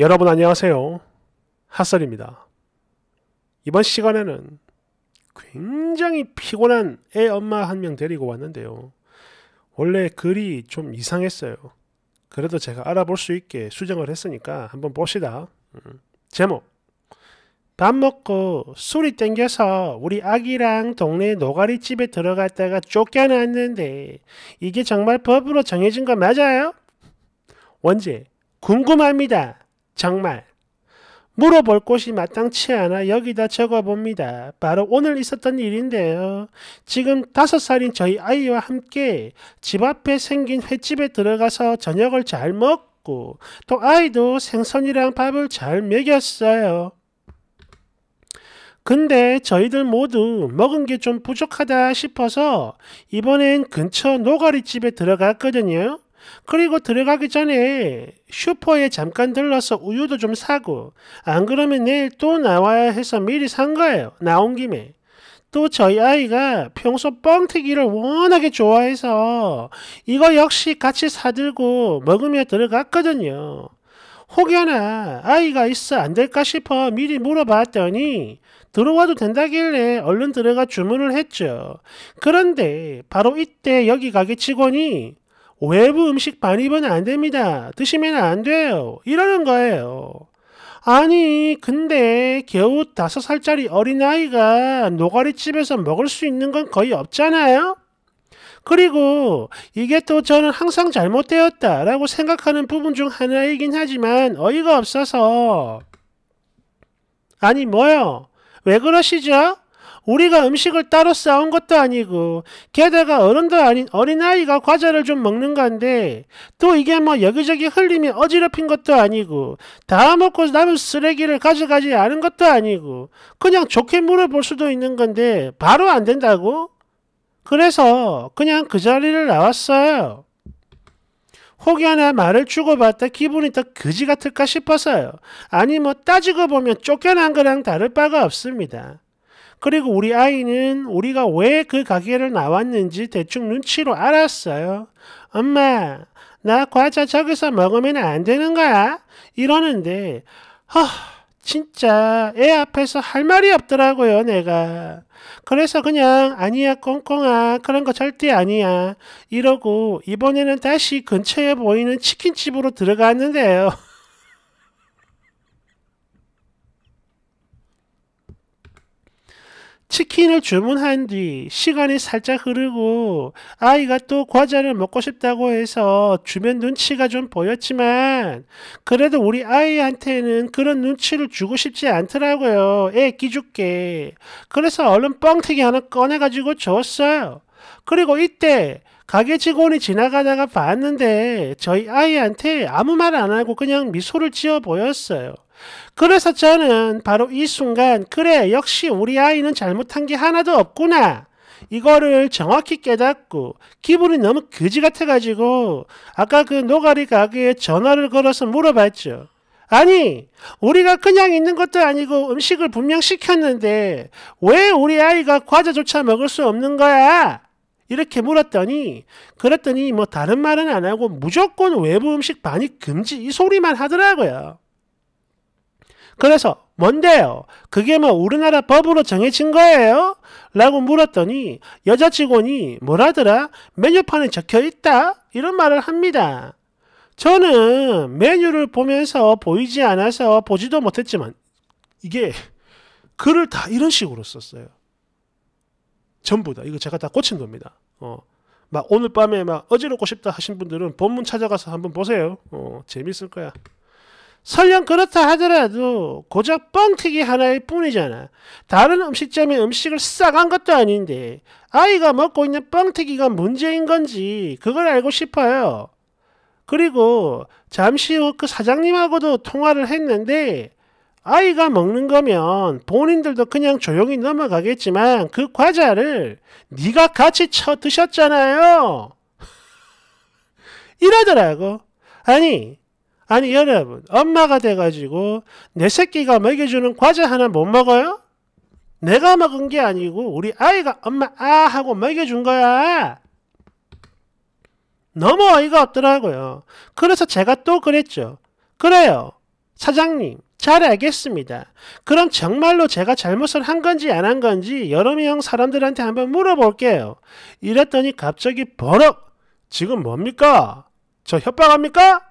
여러분 안녕하세요. 핫설입니다. 이번 시간에는 굉장히 피곤한 애 엄마 한 명 데리고 왔는데요. 원래 글이 좀 이상했어요. 그래도 제가 알아볼 수 있게 수정을 했으니까 한번 봅시다. 음, 제목 밥 먹고 술이 땡겨서 우리 아기랑 동네 노가리집에 들어갔다가 쫓겨났는데 이게 정말 법으로 정해진 거 맞아요? 원제 궁금합니다. 정말 물어볼 곳이 마땅치 않아 여기다 적어봅니다. 바로 오늘 있었던 일인데요. 지금 다섯 살인 저희 아이와 함께 집 앞에 생긴 횟집에 들어가서 저녁을 잘 먹고 또 아이도 생선이랑 밥을 잘 먹였어요. 근데 저희들 모두 먹은 게 좀 부족하다 싶어서 이번엔 근처 노가리집에 들어갔거든요. 그리고 들어가기 전에 슈퍼에 잠깐 들러서 우유도 좀 사고 안 그러면 내일 또 나와야 해서 미리 산 거예요. 나온 김에. 또 저희 아이가 평소 뻥튀기를 워낙에 좋아해서 이거 역시 같이 사들고 먹으며 들어갔거든요. 혹여나 아이가 있어 안 될까 싶어 미리 물어봤더니 들어와도 된다길래 얼른 들어가 주문을 했죠. 그런데 바로 이때 여기 가게 직원이 외부 음식 반입은 안 됩니다. 드시면 안 돼요. 이러는 거예요. 아니, 근데 겨우 다섯 살짜리 어린아이가 노가리집에서 먹을 수 있는 건 거의 없잖아요? 그리고 이게 또 저는 항상 잘못되었다라고 생각하는 부분 중 하나이긴 하지만 어이가 없어서. 아니, 뭐요? 왜 그러시죠? 우리가 음식을 따로 싸온 것도 아니고 게다가 어른도 아닌 어린아이가 과자를 좀 먹는 건데 또 이게 뭐 여기저기 흘리면 어지럽힌 것도 아니고 다 먹고 남은 쓰레기를 가져가지 않은 것도 아니고 그냥 좋게 물어볼 수도 있는 건데 바로 안 된다고? 그래서 그냥 그 자리를 나왔어요. 혹여나 말을 주고받다 기분이 더 그지 같을까 싶어서요. 아니 뭐 따지고 보면 쫓겨난 거랑 다를 바가 없습니다. 그리고 우리 아이는 우리가 왜 그 가게를 나왔는지 대충 눈치로 알았어요. 엄마, 나 과자 저기서 먹으면 안 되는 거야? 이러는데, 허, 진짜 애 앞에서 할 말이 없더라고요, 내가. 그래서 그냥 아니야, 꽁꽁아. 그런 거 절대 아니야. 이러고 이번에는 다시 근처에 보이는 치킨집으로 들어갔는데요. 치킨을 주문한 뒤 시간이 살짝 흐르고 아이가 또 과자를 먹고 싶다고 해서 주변 눈치가 좀 보였지만 그래도 우리 아이한테는 그런 눈치를 주고 싶지 않더라고요. 애끼죽게 그래서 얼른 뻥튀기 하나 꺼내가지고 줬어요. 그리고 이때 가게 직원이 지나가다가 봤는데 저희 아이한테 아무 말 안 하고 그냥 미소를 지어 보였어요. 그래서 저는 바로 이 순간 그래 역시 우리 아이는 잘못한 게 하나도 없구나 이거를 정확히 깨닫고 기분이 너무 그지 같아가지고 아까 그 노가리 가게에 전화를 걸어서 물어봤죠. 아니, 우리가 그냥 있는 것도 아니고 음식을 분명 시켰는데 왜 우리 아이가 과자조차 먹을 수 없는 거야? 이렇게 물었더니 그랬더니 뭐 다른 말은 안 하고 무조건 외부 음식 반입 금지 이 소리만 하더라고요. 그래서 뭔데요? 그게 뭐 우리나라 법으로 정해진 거예요? 라고 물었더니 여자 직원이 뭐라더라? 메뉴판에 적혀 있다? 이런 말을 합니다. 저는 메뉴를 보면서 보이지 않아서 보지도 못했지만 이게 글을 다 이런 식으로 썼어요. 전부 다. 이거 제가 다 고친 겁니다. 어. 막 오늘 밤에 막 어지럽고 싶다 하신 분들은 본문 찾아가서 한번 보세요. 어, 재밌을 거야. 설령 그렇다 하더라도 고작 뻥튀기 하나일 뿐이잖아. 다른 음식점에 음식을 싸간 것도 아닌데 아이가 먹고 있는 뻥튀기가 문제인 건지 그걸 알고 싶어요. 그리고 잠시 후 그 사장님하고도 통화를 했는데 아이가 먹는 거면 본인들도 그냥 조용히 넘어가겠지만 그 과자를 네가 같이 쳐 드셨잖아요. 이러더라고. 아니 아니 여러분 엄마가 돼가지고 내 새끼가 먹여주는 과자 하나 못 먹어요? 내가 먹은 게 아니고 우리 아이가 엄마 아 하고 먹여준 거야. 너무 어이가 없더라고요. 그래서 제가 또 그랬죠. 그래요. 사장님 잘 알겠습니다. 그럼 정말로 제가 잘못을 한 건지 안 한 건지 여름이형 사람들한테 한번 물어볼게요. 이랬더니 갑자기 버럭 지금 뭡니까? 저 협박합니까?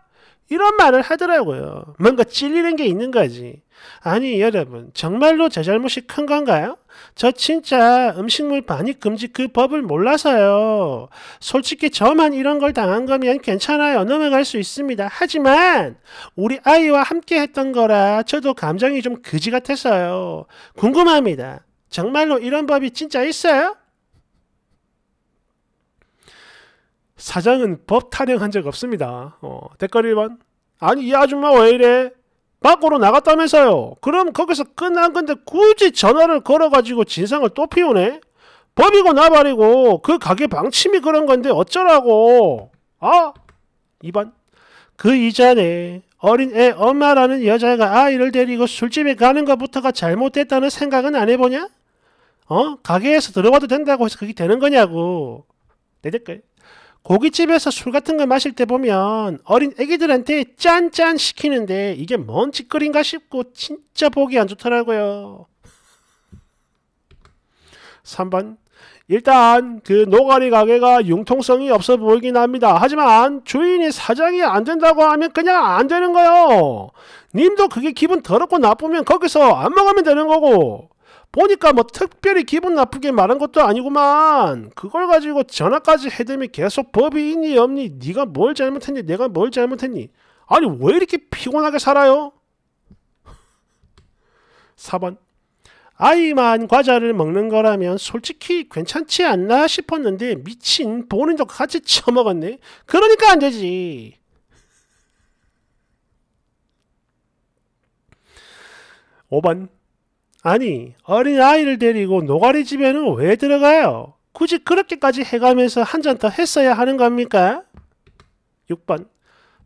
이런 말을 하더라고요. 뭔가 찔리는 게 있는 거지. 아니 여러분 정말로 제 잘못이 큰 건가요? 저 진짜 음식물 반입 금지 그 법을 몰라서요. 솔직히 저만 이런 걸 당한 거면 괜찮아요. 넘어갈 수 있습니다. 하지만 우리 아이와 함께 했던 거라 저도 감정이 좀 그지 같았어요. 궁금합니다. 정말로 이런 법이 진짜 있어요? 사장은 법타행한적 없습니다. 어, 댓글 1번. 아니 이 아줌마 왜 이래? 밖으로 나갔다면서요. 그럼 거기서 끝난 건데 굳이 전화를 걸어가지고 진상을 또 피우네? 법이고 나발이고 그 가게 방침이 그런 건데 어쩌라고. 아! 2번. 그 이전에 어린애 엄마라는 여자가 아이를 데리고 술집에 가는 것부터가 잘못됐다는 생각은 안 해보냐? 어? 가게에서 들어와도 된다고 해서 그게 되는 거냐고. 내 댓글. 고깃집에서 술 같은 걸 마실 때 보면 어린 애기들한테 짠짠 시키는데 이게 뭔 짓거리인가 싶고 진짜 보기 안 좋더라고요. 3번 일단 그 노가리 가게가 융통성이 없어 보이긴 합니다. 하지만 주인이 사장이 안 된다고 하면 그냥 안 되는 거요. 님도 그게 기분 더럽고 나쁘면 거기서 안 먹으면 되는 거고 보니까 뭐 특별히 기분 나쁘게 말한 것도 아니구만. 그걸 가지고 전화까지 해대면 계속 법이 있니 없니? 네가 뭘 잘못했니? 내가 뭘 잘못했니? 아니 왜 이렇게 피곤하게 살아요? 4번 아이만 과자를 먹는 거라면 솔직히 괜찮지 않나 싶었는데 미친 본인도 같이 처먹었네. 그러니까 안 되지. 5번 아니, 어린아이를 데리고 노가리 집에는 왜 들어가요? 굳이 그렇게까지 해가면서 한 잔 더 했어야 하는 겁니까? 6번.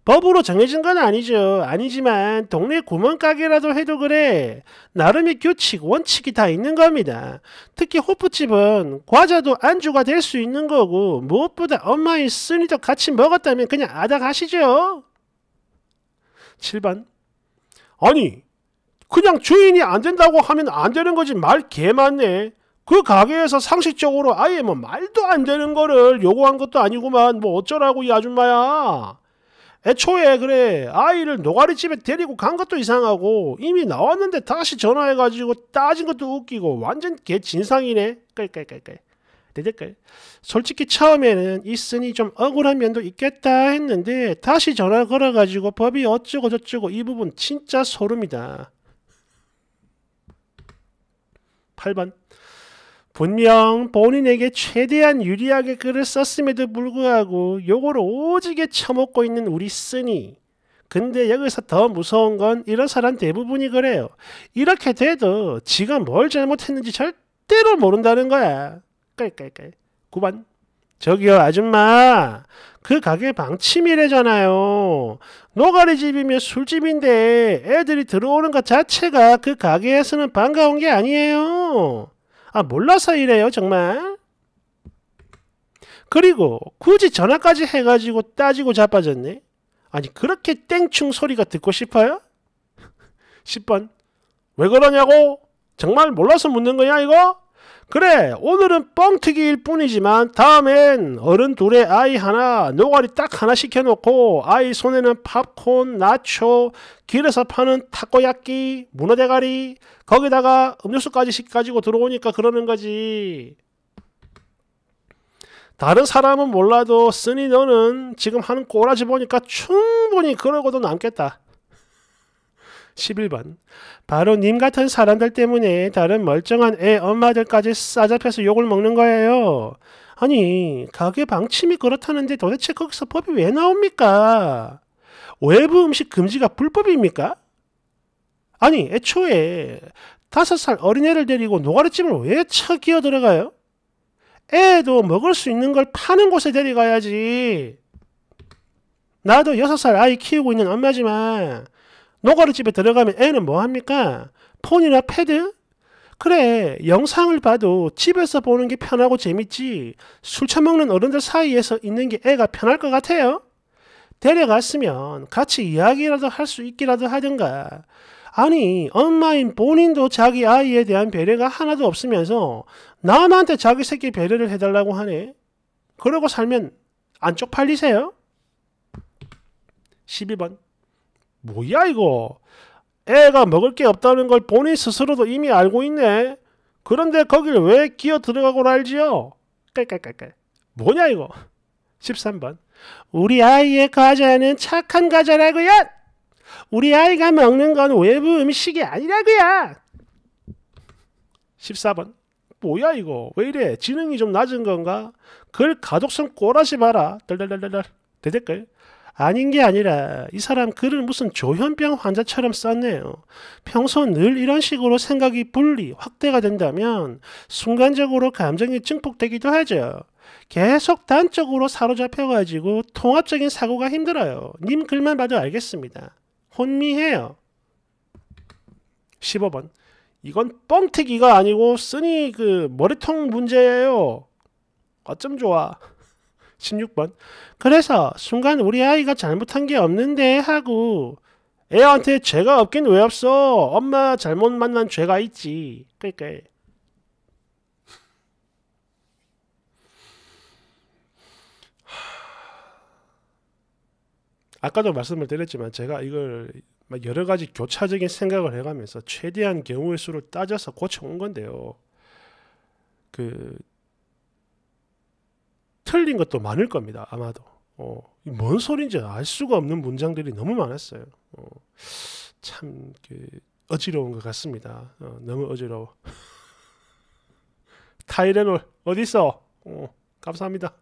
법으로 정해진 건 아니죠. 아니지만 동네 구멍가게라도 해도 그래. 나름의 규칙, 원칙이 다 있는 겁니다. 특히 호프집은 과자도 안주가 될 수 있는 거고 무엇보다 엄마의 쓴니도 같이 먹었다면 그냥 아닥 하시죠. 7번 아니 그냥 주인이 안 된다고 하면 안 되는 거지 말 개맞네. 그 가게에서 상식적으로 아예 뭐 말도 안 되는 거를 요구한 것도 아니구만 뭐 어쩌라고 이 아줌마야. 애초에 그래 아이를 노가리집에 데리고 간 것도 이상하고 이미 나왔는데 다시 전화해가지고 따진 것도 웃기고 완전 개진상이네 깔깔깔깔 대댓글 솔직히 처음에는 있으니 좀 억울한 면도 있겠다 했는데 다시 전화 걸어가지고 법이 어쩌고 저쩌고 이 부분 진짜 소름이다 8번 분명 본인에게 최대한 유리하게 글을 썼음에도 불구하고 요걸 오지게 처먹고 있는 우리 쓰니 근데 여기서 더 무서운 건 이런 사람 대부분이 그래요. 이렇게 돼도 지가 뭘 잘못했는지 절대로 모른다는 거야. 깔깔깔. 9번 저기요 아줌마 그 가게 방침이래잖아요 노가리집이면 술집인데 애들이 들어오는 것 자체가 그 가게에서는 반가운 게 아니에요. 아 몰라서 이래요 정말. 그리고 굳이 전화까지 해가지고 따지고 자빠졌네. 아니 그렇게 땡충 소리가 듣고 싶어요? 10번 왜 그러냐고? 정말 몰라서 묻는 거야 이거? 그래 오늘은 뻥튀기일 뿐이지만 다음엔 어른 둘의 아이 하나 노가리 딱 하나 시켜놓고 아이 손에는 팝콘, 나초, 길에서 파는 타코야끼, 문어대가리 거기다가 음료수까지 가지고 들어오니까 그러는 거지. 다른 사람은 몰라도 쓰니 너는 지금 하는 꼬라지 보니까 충분히 그러고도 남겠다. 11번. 바로 님 같은 사람들 때문에 다른 멀쩡한 애 엄마들까지 싸잡혀서 욕을 먹는 거예요. 아니, 가게 방침이 그렇다는데 도대체 거기서 법이 왜 나옵니까? 외부 음식 금지가 불법입니까? 아니, 애초에 다섯 살 어린애를 데리고 노가리집을 왜쳐 기어 들어가요? 애도 먹을 수 있는 걸 파는 곳에 데려가야지. 나도 여섯 살 아이 키우고 있는 엄마지만 노가리 집에 들어가면 애는 뭐 합니까? 폰이나 패드? 그래, 영상을 봐도 집에서 보는 게 편하고 재밌지. 술 처먹는 어른들 사이에서 있는 게 애가 편할 것 같아요? 데려갔으면 같이 이야기라도 할 수 있기라도 하든가. 아니, 엄마인 본인도 자기 아이에 대한 배려가 하나도 없으면서 남한테 자기 새끼 배려를 해달라고 하네. 그러고 살면 안쪽 팔리세요? 12번. 뭐야 이거? 애가 먹을 게 없다는 걸 본인 스스로도 이미 알고 있네. 그런데 거길 왜 기어 들어가고 알지요? 깔깔깔깔. 뭐냐 이거? 13번. 우리 아이의 과자는 착한 과자라고요. 우리 아이가 먹는 건 외부 음식이 아니라고요. 14번. 뭐야 이거? 왜 이래? 지능이 좀 낮은 건가? 글 가독성 꼬라지 마라. 덜덜덜덜. 대댓글. 아닌 게 아니라 이 사람 글을 무슨 조현병 환자처럼 썼네요. 평소 늘 이런 식으로 생각이 분리, 확대가 된다면 순간적으로 감정이 증폭되기도 하죠. 계속 단적으로 사로잡혀가지고 통합적인 사고가 힘들어요. 님 글만 봐도 알겠습니다. 혼미해요. 15번. 이건 뻥튀기가 아니고 쓰니 그 머리통 문제예요. 어쩜 좋아. 16번. 그래서 순간 우리 아이가 잘못한 게 없는데 하고 애한테 죄가 없긴 왜 없어? 엄마 잘못 만난 죄가 있지. 그러니까 아까도 말씀을 드렸지만 제가 이걸 여러 가지 교차적인 생각을 해가면서 최대한 경우의 수를 따져서 고쳐온 건데요. 그 틀린 것도 많을 겁니다. 아마도. 어, 뭔 소린지 알 수가 없는 문장들이 너무 많았어요. 어, 참 그, 어지러운 것 같습니다. 어, 너무 어지러워. 타이레놀 어디 있어? 어, 감사합니다.